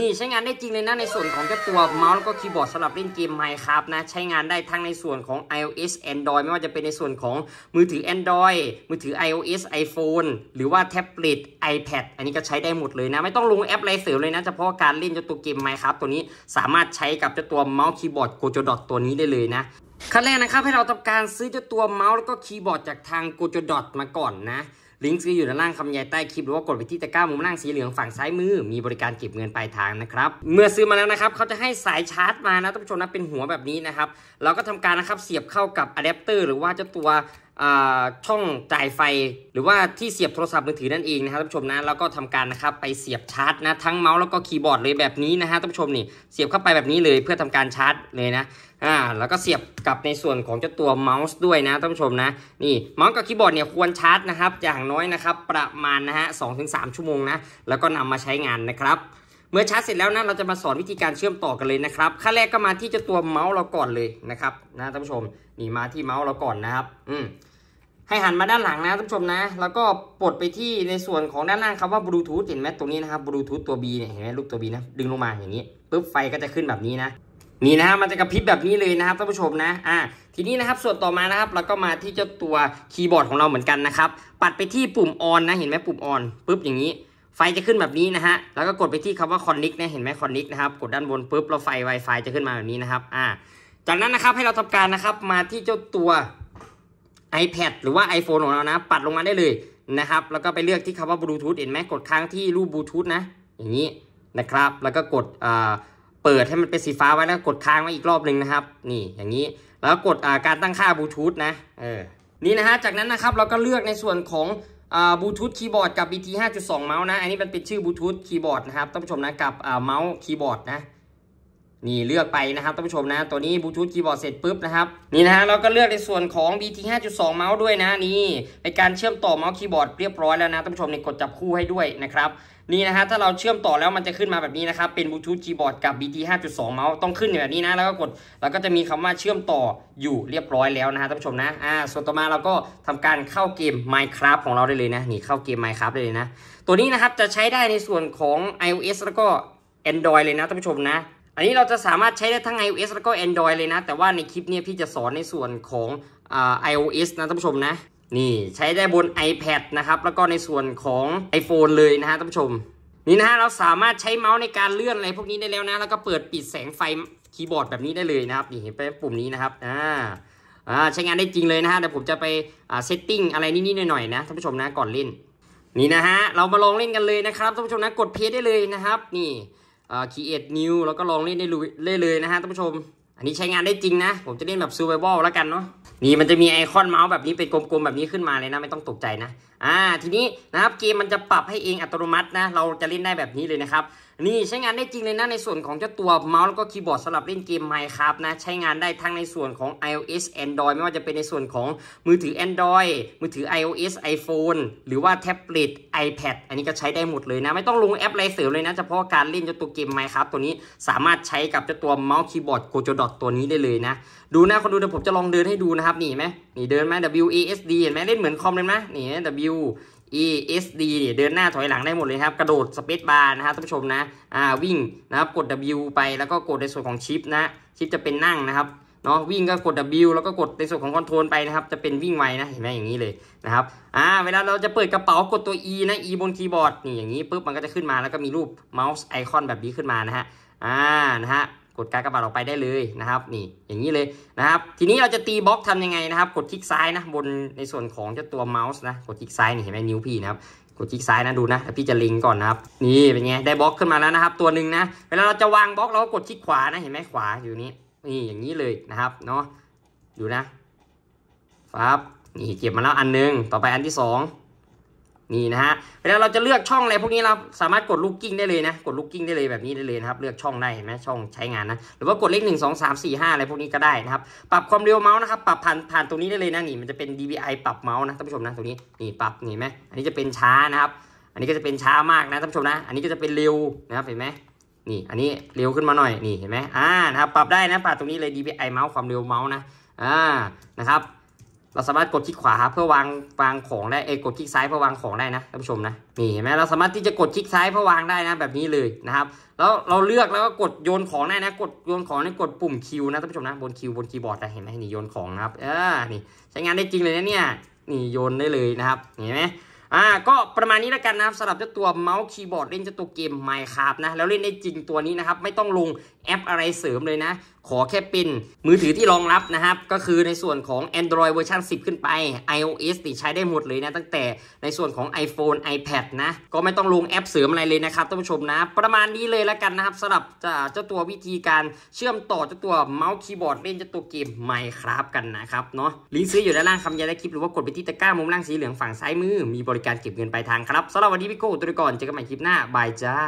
นี่ใช้งานได้จริงเลยนะ ในส่วนของเจ้าตัวเมาส์แล้วก็คีย์บอร์ดสำหรับเล่นเกม Minecraft นะใช้งานได้ทั้งในส่วนของ iOS Android ไม่ว่าจะเป็นในส่วนของมือถือ Android มือถือ iOS iPhone หรือว่าแท็บเล็ต iPad อันนี้ก็ใช้ได้หมดเลยนะ ไม่ต้องลงแอปอะไรเสริมเลยนะเฉพาะการเล่นเจ้าตัวเกม Minecraft ตัวนี้สามารถใช้กับเจ้าตัวเมาส์คีย์บอร์ด Gojo Dot ตัวนี้ได้เลยนะขั้นแรกนะครับให้เราทำการซื้อเจ้าตัวเมาส์แล้วก็คีย์บอร์ดจากทาง Gojo Dot มาก่อนนะลิงก์ซื้ออยู่ด้านล่างคำยายใต้คลิป หรือว่ากดไปที่ตะกร้ามุมล่างสีเหลืองฝั่งซ้ายมือมีบริการเก็บเงินปลายทางนะครับ เมื่อซื้อมาแล้วนะครับ เขาจะให้สายชาร์จมานะท่านผู้ชมนะเป็นหัวแบบนี้นะครับ เราก็ทำการนะครับเสียบเข้ากับอะแดปเตอร์หรือว่าเจ้าตัวช่องจ่ายไฟหรือว่าที่เสียบโทรศัพท์มือถือนั่นเองนะครับท่านผู้ชมนะแล้วก็ทำการนะครับไปเสียบชาร์จนะ ทั้งเมาส์แล้วก็คีย์บอร์ดเลยแบบนี้นะฮะท่านผู้ชมนี่ เสียบเข้าไปแบบนี้เลยเพื่อทำการชาร์จเลยนะอ่าแล้วก็เสียบกับในส่วนของเจ้าตัวเมาส์ด้วยนะท่านผู้ชมนะนี่เมาส์กับคีย์บอร์ดเนี่ยควรชาร์จนะครับอย่างน้อยนะครับ ประมาณนะฮะสองถึงสามชั่วโมงนะแล้วก็นำมาใช้งานนะครับ เมื่อชาร์จเสร็จแล้วนะเราจะมาสอนวิธีการเชื่อมต่อกันเลยนะครับขั้นแรกก็มาที่เจ้าตัวเมาส์เราก่อนเลยนะครับนะท่านผู้ชมนี่มาที่เมาส์เราก่อนนะครับ อืมให้หันมาด้านหลังนะท่านผู้ชมนะ แล้วก็ปลดไปที่ในส่วนของด้านล่างครับว่าบลูทูธเห็นไหมตรงนี้นะครับบลูทูธตัว B เนี่ยเห็นไหมลูกตัว B นะดึงลงมาอย่างนี้ปุ๊บไฟก็จะขึ้นแบบนี้นะนี่นะฮะมันจะกระพริบแบบนี้เลยนะครับท่านผู้ชมนะ อ่าทีนี้นะครับส่วนต่อมานะครับ เราก็มาที่เจ้าตัวคีย์บอร์ดของเราเหมือนกันนะครับ ปัดไปที่ปุ่มออนนะเห็นไหมปุ่มออนปุ๊บอย่างนี้ ไฟจะขึ้นแบบนี้นะฮะแล้วก็กดไปที่คำว่าคอนนิ c เนะเห็นไหมคอนนิ c นะครับกดด้านบนปุ๊บเราไฟ Wi-Fi จะขึ้นมาแบบนี้นะครับ อ่าจากนั้นนะครับให้เราทำการนะครับ มาที่เจ้าตัว iPad หรือว่า iPhone ของเรานะ ปัดลงมาได้เลยนะครับ แล้วก็ไปเลือกที่คำว่าบลูทูธเห็นไหมกดค้างที่รูปบลูทูธนะ อย่างนี้นะครับ แล้วก็กดเปิดให้มันเป็นสีฟ้าไว้แล้วกดค้างไว้อีกรอบหนึ่งนะครับ นี่อย่างนี้แล้วกดการตั้งค่าบลูทูธนะเออนี่นะฮะจากนั้นนะครับเราก็เลือกในส่วนของบลูทูธคีย์บอร์ดกับ BT 5.2เมาส์นะ อันนี้มันเป็นชื่อบลูทูธคีย์บอร์ดนะครับท่านผู้ชมนะกับเมาส์คีย์บอร์ดนะนี่เลือกไปนะครับท่านผู้ชมนะตัวนี้บลูทูธคีย์บอร์ดเสร็จปุ๊บนะครับนี่นะฮะเราก็เลือกในส่วนของ BT 5.2เมาส์ด้วยนะนี่เป็นการเชื่อมต่อเมาส์คีย์บอร์ดเรียบร้อยแล้วนะท่านผู้ชมในกดจับคู่ให้ด้วยนะครับนี่นะฮะถ้าเราเชื่อมต่อแล้วมันจะขึ้นมาแบบนี้นะครับเป็นบลูทูธคีย์บอร์ดกับ BT 5.2เมาส์ต้องขึ้นแบบนี้นะแล้วก็กดแล้วก็จะมีคำว่าเชื่อมต่ออยู่เรียบร้อยแล้วนะฮะท่านผู้ชมนะอ่าส่วนต่อมาเราก็ทำการเข้าเกม Minecraft ของเราได้เลยนะนี่เข้าเกม Minecraft ได้เลยนะตัวนี้นะครับจะใช้ได้ในส่วนของ iOS แล้วก็ Android เลยนะท่านผู้ชมนะอันนี้เราจะสามารถใช้ได้ทั้ง iOS แล้วก็ Android เลยนะ แต่ว่าในคลิปนี้พี่จะสอนในส่วนของอ iOS นะท่านผู้ชมนะ นี่ใช้ได้บน iPad นะครับ แล้วก็ในส่วนของ iPhone เลยนะฮะท่านผู้ชม นี่นะฮะเราสามารถใช้เมาส์ในการเลื่อนอะไรพวกนี้ได้แล้วนะ แล้วก็เปิดปิดแสงไฟคีย์บอร์ดแบบนี้ได้เลยนะครับ นี่เห็นไปปุ่มนี้นะครับ อ่า อ่าใช้งานได้จริงเลยนะฮะเดี๋ยวผมจะไปเซตติ้งอะไรนิดๆหน่อยๆนะท่านผู้ชมนะก่อนเล่น นี่นะฮะเรามาลองเล่นกันเลยนะครับท่านผู้ชมนะกดเพจได้เลยนะครับ นี่คีเอ t e new แล้วก็ลองเล่นได้เลยนะฮะท่านผู้ชม อันนี้ใช้งานได้จริงนะ ผมจะเล่นแบบซูเปอร์บอลแล้วกันเนาะ นี่มันจะมีไอคอนเมาส์แบบนี้เป็นกลมๆ แบบนี้ขึ้นมาเลยนะ ไม่ต้องตกใจนะอ่าทีนี้นะครับเกมมันจะปรับให้เองอัตโนมัตินะ เราจะเล่นได้แบบนี้เลยนะครับนี่ใช้งานได้จริงเลยนะ ในส่วนของเจ้าตัวเมาส์แล้วก็คีย์บอร์ดสำหรับเล่นเกม Minecraft นะใช้งานได้ทั้งในส่วนของ iOS Android ไม่ว่าจะเป็นในส่วนของมือถือ Android มือถือ iOS iPhone หรือว่าแท็บเล็ต iPad อันนี้ก็ใช้ได้หมดเลยนะ ไม่ต้องลงแอปอะไรเสริมเลยนะเฉพาะการเล่นเจ้าตัวเกม Minecraft ตัวนี้สามารถใช้กับเจ้าตัวเมาส์คีย์บอร์ดโกโจดอตตัวนี้ได้เลยนะ ดูนะคนดูเดี๋ยวผมจะลองเดินให้ดูนะครับนี่ไหมนี่เดินไหม W A S D เห็นไหมเล่นเหมือนคอมเลยไหมนี่ W U E S D เนี่ยเดินหน้าถอยหลังได้หมดเลยครับ กระโดดสเปซบาร์นะครับท่านผู้ชมนะอ่าวิ่งนะครับกด W ไปแล้วก็กดในส่วนของชิปนะชิปจะเป็นนั่งนะครับเนาะวิ่งก็กด W แล้วก็กดในส่วนของคอนโทรลไปนะครับจะเป็นวิ่งไวนะเห็นไหมอย่างนี้เลยนะครับอ่า เวลาเราจะเปิดกระเป๋ากดตัว E นะ E บนคีย์บอร์ดนี่อย่างนี้ปุ๊บมันก็จะขึ้นมาแล้วก็มีรูปเมาส์ไอคอนแบบนี้ขึ้นมานะฮะอ่านะฮะกดการกระบาดออกไปได้เลยนะครับ นี่อย่างนี้เลยนะครับ ทีนี้เราจะตีบล็อกทำยังไงนะครับ กดคลิกซ้ายนะบนในส่วนของเจ้าตัวเมาส์นะกดคลิกซ้ายนี่เห็นไหมนิ้วพี่นะครับกดคลิกซ้ายนะดูนะพี่จะลิงก่อนนะครับ นี่เป็นไงได้บล็อกขึ้นมาแล้วนะครับตัวหนึ่งนะเวลาเราจะวางบล็อกเราก็กดคลิกขวานะเห็นไหมขวาอยู่นี้นี่อย่างนี้เลยนะครับเนาะดูนะครับนี่เก็บมาแล้วอันนึงต่อไปอันที่สองนี่นะฮะเวลาเราจะเลือกช่องอะไรพวกนี้เราสามารถกดลูกกิ้งได้เลยนะ กดลูกกิ้งได้เลยแบบนี้ได้เลยนะครับ เลือกช่องได้เห็นไหมช่องใช้งานนะ หรือว่ากดเลขหนึ่งสองสามสี่ห้าอะไรพวกนี้ก็ได้นะครับ ปรับความเร็วเมาส์นะครับ ปรับผ่านผ่านตรงนี้ได้เลยนะนี่มันจะเป็น d v i ปรับเมาส์นะท่านผู้ชมนะตรงนี้นี่ปรับนี่ไหมอันนี้จะเป็นช้านะครับ อันนี้ก็จะเป็นช้ามากนะท่านผู้ชมนะ อันนี้ก็จะเป็นเร็วนะครับเห็นไหมนี่ อันนี้เร็วขึ้นมาหน่อยนี่เห็นไหมอ่านะครับปรับได้นะปรับตรงนี้เลย d v i เมาส์ความเร็วเมาส์นะอ่านะครับเราสามารถกดคลิกขวาเพื่อวางวางของได้เอกดคลิกซ้ายเพื่อวางของได้นะท่านผู้ชมนะนี่เห็นไหมเราสามารถที่จะกดคลิกซ้ายเพื่อวางได้นะ แบบนี้เลยนะครับ แล้วเราเลือกแล้วก็กดโยนของได้นะ กดโยนของได้กดปุ่มคิวนะท่านผู้ชมนะบนคิวบนคีย์บอร์ดนะเห็นไหมนี่โยนของนะครับเออนี่ ใช้งานได้จริงเลยนะเนี่ยนี่โยนได้เลยนะครับเห็นไหมอ่าก็ประมาณนี้แล้วกันนะครับสำหรับเจ้าตัวเมาส์คีย์บอร์ดเล่นเจ้าตัวเกม Minecraft นะแล้วเล่นได้จริงตัวนี้นะครับไม่ต้องลงแอปอะไรเสริมเลยนะขอแค่เป็นมือถือที่รองรับนะครับ ก็คือในส่วนของ Android เวอร์ชัน10 ขึ้นไป iOS ติใช้ได้หมดเลยนะตั้งแต่ในส่วนของ iPhone iPad นะ ก็ไม่ต้องลงแอปเสริมอะไรเลยนะครับท่านผู้ชมนะ ประมาณนี้เลยแล้วกันนะครับสำหรับเจ้าตัววิธีการเชื่อมต่อเจ้าตัวเมาส์คีย์บอร์ดเล่นเจ้าตัวเกมไม n คร r a กันนะครับเนาะลิงก์ซื้ออยู่ด้านล่างคำยันได้คลิปหรือว่ากดไปที่ตะกร้ามุมล่างสีเหลืองฝั่งซ้ายมือมีบริการเก็บเงินปลายทางครับสำหรับวันนี้พี่โก้ตัวก่อนเจอกันใหม่คลิปหน้าบายจ้า